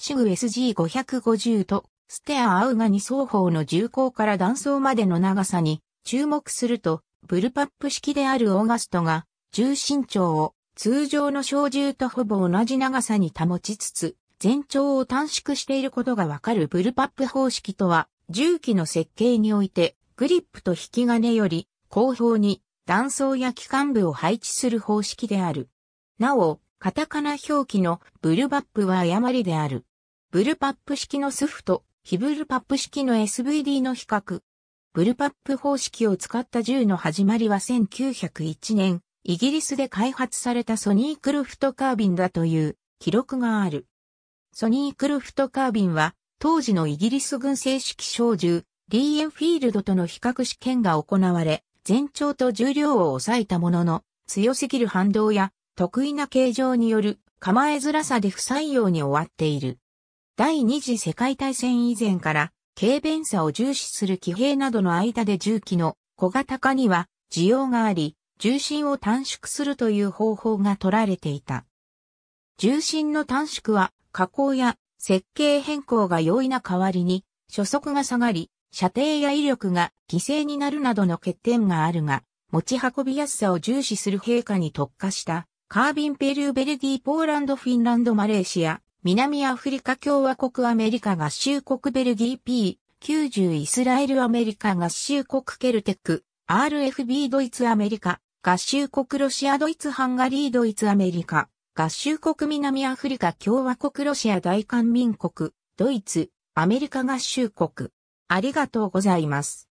シグ SG550 とステア・アウガニ双方の重厚から断層までの長さに注目すると、ブルパップ式であるオーガストが重心長を通常の小銃とほぼ同じ長さに保ちつつ、全長を短縮していることがわかるブルパップ方式とは、重機の設計において、グリップと引き金より後方に断層や機関部を配置する方式である。なお、カタカナ表記のブルバップは誤りである。ブルパップ式のスフと非ブルパップ式の SVD の比較。ブルパップ方式を使った銃の始まりは1901年、イギリスで開発されたソニークルフトカービンだという記録がある。ソニークルフトカービンは当時のイギリス軍正式小銃リーエンフィールドとの比較試験が行われ、全長と重量を抑えたものの強すぎる反動や得意な形状による構えづらさで不採用に終わっている。第二次世界大戦以前から、軽便さを重視する騎兵などの間で重機の小型化には需要があり、重心を短縮するという方法が取られていた。重心の短縮は加工や設計変更が容易な代わりに、初速が下がり、射程や威力が犠牲になるなどの欠点があるが、持ち運びやすさを重視する陛下に特化した、カービンペルーベルディポーランドフィンランドマレーシア、南アフリカ共和国アメリカ合衆国ベルギー P、90イスラエルアメリカ合衆国ケルテック、RFB ドイツアメリカ、合衆国ロシアドイツハンガリードイツアメリカ、合衆国南アフリカ共和国ロシア大韓民国、ドイツ、アメリカ合衆国。ありがとうございます。